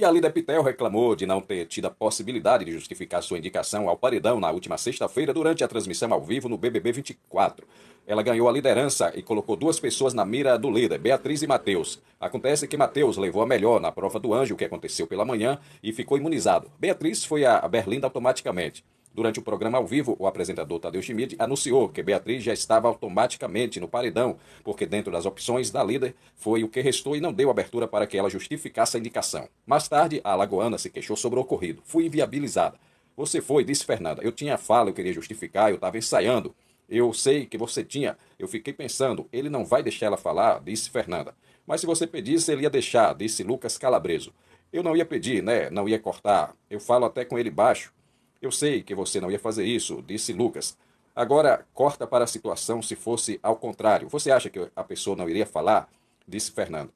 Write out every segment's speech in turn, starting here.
E a Lida Pitel reclamou de não ter tido a possibilidade de justificar sua indicação ao paredão na última sexta-feira durante a transmissão ao vivo no BBB 24. Ela ganhou a liderança e colocou duas pessoas na mira do líder, Beatriz e Matheus. Acontece que Matheus levou a melhor na prova do anjo, que aconteceu pela manhã, e ficou imunizado. Beatriz foi a Berlinda automaticamente. Durante o programa ao vivo, o apresentador Tadeu Schmidt anunciou que Beatriz já estava automaticamente no paredão, porque dentro das opções da líder foi o que restou e não deu abertura para que ela justificasse a indicação. Mais tarde, a alagoana se queixou sobre o ocorrido. Fui inviabilizada. Você foi, disse Fernanda. Eu tinha fala, eu queria justificar, eu estava ensaiando. Eu sei que você tinha. Eu fiquei pensando, ele não vai deixar ela falar, disse Fernanda. Mas se você pedisse, ele ia deixar, disse Lucas Calabreso. Eu não ia pedir, né? Não ia cortar. Eu falo até com ele baixo. Eu sei que você não ia fazer isso, disse Lucas. Agora, corta para a situação se fosse ao contrário. Você acha que a pessoa não iria falar? Disse Fernando.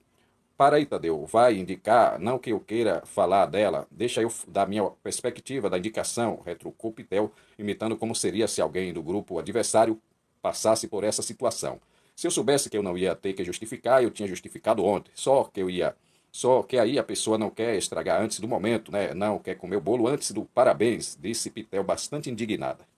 Para aí, Tadeu, vai indicar, não que eu queira falar dela, deixa eu dar minha perspectiva da indicação, retrucou Pitel, imitando como seria se alguém do grupo adversário passasse por essa situação. Se eu soubesse que eu não ia ter que justificar, eu tinha justificado ontem, só que eu ia só que aí a pessoa não quer estragar antes do momento, né? Não quer comer o bolo antes do parabéns, disse Pitel, bastante indignada.